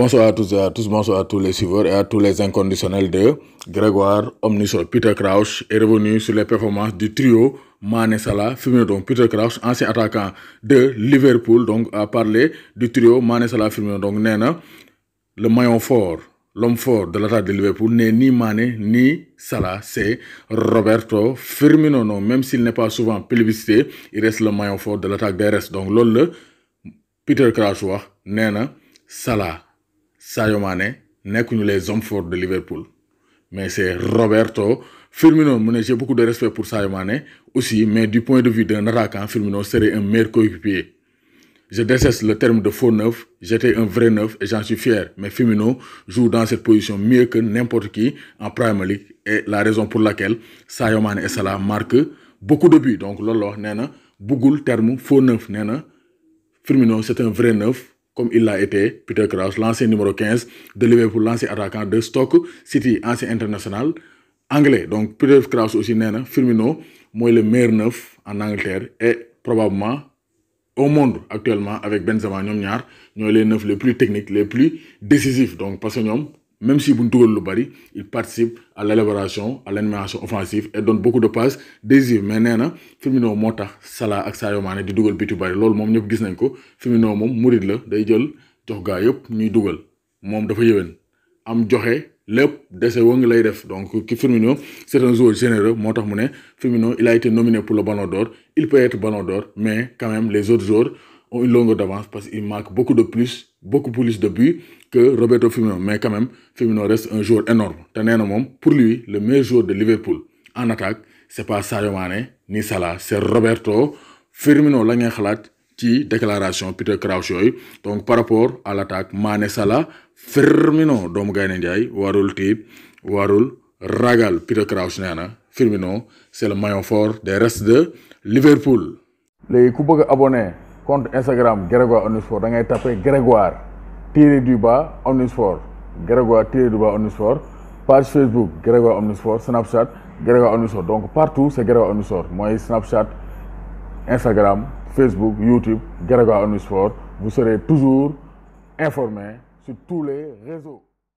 Bonsoir à tous et à tous, bonsoir à tous les suiveurs et à tous les inconditionnels de Grégoire Omnisol. Peter Crouch est revenu sur les performances du trio Mane Salah, Firmino. Donc Peter Crouch, ancien attaquant de Liverpool, donc a parlé du trio Mane Salah, Firmino. Donc Nena, le maillon fort, l'homme fort de l'attaque de Liverpool n'est ni Mane ni Salah, c'est Roberto Firmino. même s'il n'est pas souvent publicité, il reste le maillon fort de l'attaque des restes. Donc l'ol Peter Crouch, Nena, Salah. Sadio Mané que les hommes forts de Liverpool mais c'est Roberto Firmino j'ai beaucoup de respect pour Sadio aussi mais du point de vue d'un attaquant Firmino serait un meilleur coéquipier je décesse le terme de faux neuf j'étais un vrai neuf et j'en suis fier mais Firmino joue dans cette position mieux que n'importe qui en Premier League et la raison pour laquelle Sayo Mané et Salah marquent beaucoup de buts donc lolo, nena, terme faux neuf nena. Firmino c'est un vrai neuf comme il l'a été Peter Kraus, l'ancien numéro 15 de Liverpool, l'ancien attaquant de Stock City, ancien international anglais. Donc Peter Kraus aussi n'est Firmino moi, le meilleur neuf en Angleterre et probablement au monde actuellement avec Benzema et ñaar est les neuf les plus techniques les plus décisifs donc parce que même si Buntugal Lubari, il participe à l'élaboration, à l'animation offensive et donne beaucoup de passes décisives. Mais néna, Firmino Mota, Salah ak Sadio Mané di dugal bitu bari lool mom ñep gis nañ ko Firmino mom mourid la day jël jox gaay yépp ñuy dugal mom dafa yewen am joxe lep dese wong lay def donc qui Firmino c'est un joueur généreux moo tax Firmino il a été nominé pour le Ballon d'Or il peut être Ballon d'Or mais quand même les autres joueurs ont une longueur d'avance parce qu'il marquent beaucoup de plus, beaucoup plus de buts que Roberto Firmino. Mais quand même, Firmino reste un joueur énorme. Pour lui, le meilleur joueur de Liverpool en attaque, c'est pas Sadio Mane ni Salah, c'est Roberto Firmino la qui déclaration Peter Crouch donc par rapport à l'attaque Mane Salah Firmino doomu Gaynde warul tip, warul ragal Peter Crouch Firmino c'est le maillon fort des restes de Liverpool. les coupes de abonnés compte Instagram Grégoire Omnisport Vous allez taper Grégoire tiré du bas Omnisport Grégoire tiré du bas Omnisport page Facebook Grégoire Omnisport Snapchat Grégoire Omnisport donc partout c'est Grégoire Omnisport Moi, Snapchat Instagram Facebook YouTube Grégoire Omnisport vous serez toujours informé sur tous les réseaux.